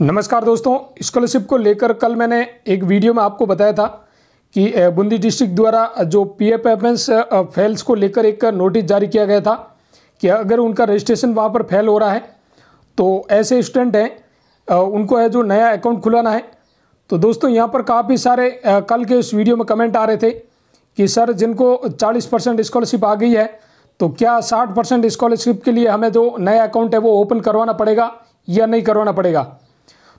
नमस्कार दोस्तों स्कॉलरशिप को लेकर कल मैंने एक वीडियो में आपको बताया था कि बूंदी डिस्ट्रिक्ट द्वारा जो पी एफ एफ फेल्स को लेकर एक नोटिस जारी किया गया था कि अगर उनका रजिस्ट्रेशन वहाँ पर फेल हो रहा है तो ऐसे स्टूडेंट हैं उनको है जो नया अकाउंट खुलाना है तो दोस्तों यहाँ पर काफ़ी सारे कल के उस वीडियो में कमेंट आ रहे थे कि सर जिनको 40 परसेंट स्कॉलरशिप आ गई है तो क्या 60 परसेंट स्कॉलरशिप के लिए हमें जो नया अकाउंट है वो ओपन करवाना पड़ेगा या नहीं करवाना पड़ेगा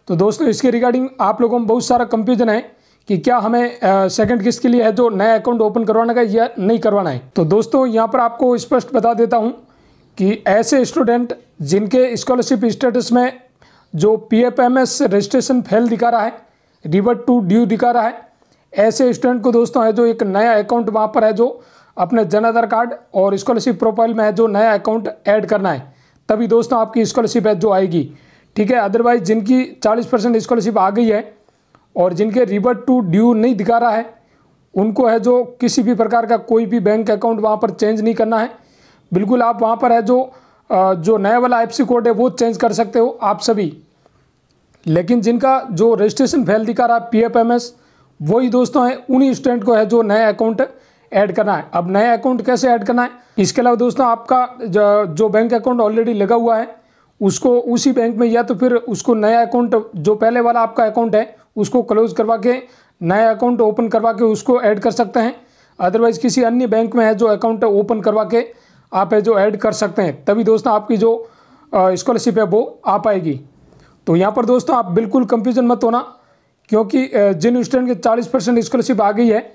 तो दोस्तों इसके रिगार्डिंग आप लोगों में बहुत सारा कंफ्यूजन है कि क्या हमें सेकंड किस्त के लिए है जो नया अकाउंट ओपन करवाना है या नहीं करवाना है तो दोस्तों यहाँ पर आपको स्पष्ट बता देता हूँ कि ऐसे स्टूडेंट जिनके स्कॉलरशिप स्टेटस में जो P F M S registration fail दिखा रहा है रिवर्ट टू ड्यू दिखा रहा है ऐसे स्टूडेंट को दोस्तों है जो एक नया अकाउंट वहाँ पर है जो अपने जन आधार कार्ड और स्कॉलरशिप प्रोफाइल में है जो नया अकाउंट ऐड करना है तभी दोस्तों आपकी स्कॉलरशिप है जो आएगी ठीक है अदरवाइज जिनकी 40 परसेंट स्कॉलरशिप आ गई है और जिनके रिवर्ट टू ड्यू नहीं दिखा रहा है उनको है जो किसी भी प्रकार का कोई भी बैंक अकाउंट वहाँ पर चेंज नहीं करना है बिल्कुल आप वहाँ पर है जो जो नया वाला एफ कोड है वो चेंज कर सकते हो आप सभी लेकिन जिनका जो रजिस्ट्रेशन फैल दिखा रहा है पी एफ एम एस वही दोस्तों हैं उन्हीं स्टूडेंट को है जो नया अकाउंट ऐड करना है अब नया अकाउंट कैसे ऐड करना है इसके अलावा दोस्तों आपका जो बैंक अकाउंट ऑलरेडी लगा हुआ है उसको उसी बैंक में या तो फिर उसको नया अकाउंट जो पहले वाला आपका अकाउंट है उसको क्लोज करवा के नया अकाउंट ओपन करवा के उसको ऐड कर सकते हैं अदरवाइज किसी अन्य बैंक में है जो अकाउंट ओपन करवा के आप है जो ऐड कर सकते हैं तभी दोस्तों आपकी जो स्कॉलरशिप है वो आ पाएगी तो यहाँ पर दोस्तों आप बिल्कुल कंफ्यूजन मत होना क्योंकि जिन स्टूडेंट के चालीस परसेंट स्कॉलरशिप आ गई है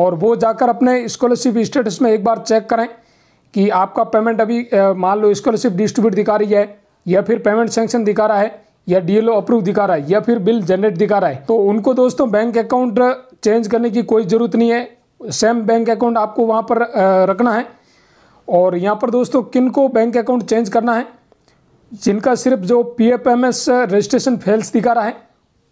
और वो जाकर अपने स्कॉलरशिप स्टेटस में एक बार चेक करें कि आपका पेमेंट अभी मान लो स्कॉलरशिप डिस्ट्रीब्यूट दिखा रही है या फिर पेमेंट सेंक्शन दिखा रहा है या डीएलओ अप्रूव दिखा रहा है या फिर बिल जनरेट दिखा रहा है तो उनको दोस्तों बैंक अकाउंट चेंज करने की कोई ज़रूरत नहीं है सेम बैंक अकाउंट आपको वहाँ पर रखना है और यहाँ पर दोस्तों किन को बैंक अकाउंट चेंज करना है जिनका सिर्फ जो P F M S registration fails दिखा रहा है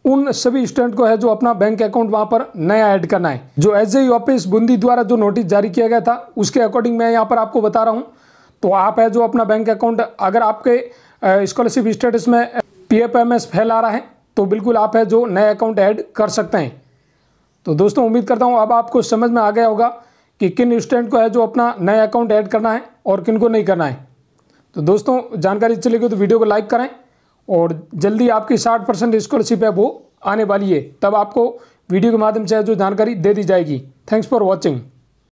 उन सभी स्टूडेंट को है जो अपना बैंक अकाउंट वहाँ पर नया ऐड करना है जो एस आई ऑफिस बूंदी द्वारा जो नोटिस जारी किया गया था उसके अकॉर्डिंग मैं यहाँ पर आपको बता रहा हूँ तो आप है जो अपना बैंक अकाउंट अगर आपके स्कॉलरशिप स्टेटस में P F M S fail आ रहा है तो बिल्कुल आप है जो नए अकाउंट ऐड कर सकते हैं तो दोस्तों उम्मीद करता हूँ अब आपको समझ में आ गया होगा कि किन स्टूडेंट को है जो अपना नया अकाउंट ऐड करना है और किन को नहीं करना है तो दोस्तों जानकारी चली गई तो वीडियो को लाइक करें और जल्दी आपकी साठ परसेंट स्कॉलरशिप है वो आने वाली है तब आपको वीडियो के माध्यम से जो जानकारी दे दी जाएगी थैंक्स फॉर वॉचिंग